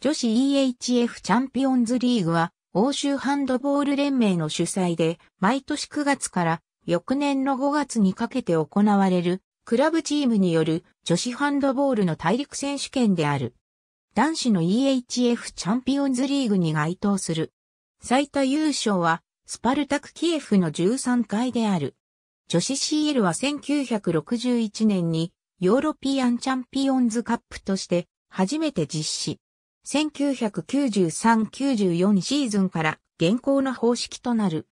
女子 EHF チャンピオンズリーグは、欧州ハンドボール連盟の主催で、毎年9月から翌年の5月にかけて行われる、クラブチームによる女子ハンドボールの大陸選手権である。男子の EHF チャンピオンズリーグに該当する。最多優勝は、スパルタクキエフの13回である。女子 CL は1961年に、ヨーロピアンチャンピオンズカップとして、初めて実施。1993-94シーズンから現行の方式となる。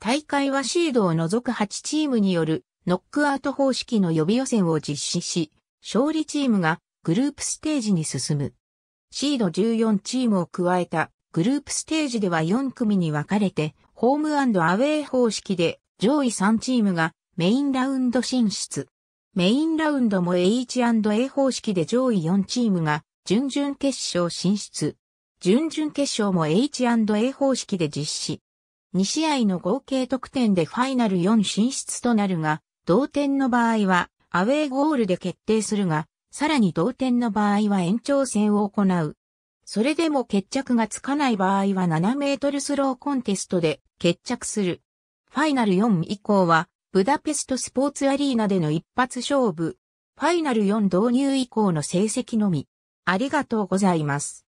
大会はシードを除く8チームによるノックアウト方式の予備予選を実施し、勝利チームがグループステージに進む。シード14チームを加えたグループステージでは4組に分かれて、ホームアウェイ方式で上位3チームがメインラウンド進出。メインラウンドも H&A 方式で上位4チームが準々決勝進出。準々決勝も H&A 方式で実施。2試合の合計得点でファイナル4進出となるが、同点の場合はアウェーゴールで決定するが、さらに同点の場合は延長戦を行う。それでも決着がつかない場合は7メートルスローコンテストで決着する。ファイナル4以降は、ブダペストスポーツアリーナでの一発勝負。ファイナル4導入以降の成績のみ。ありがとうございます。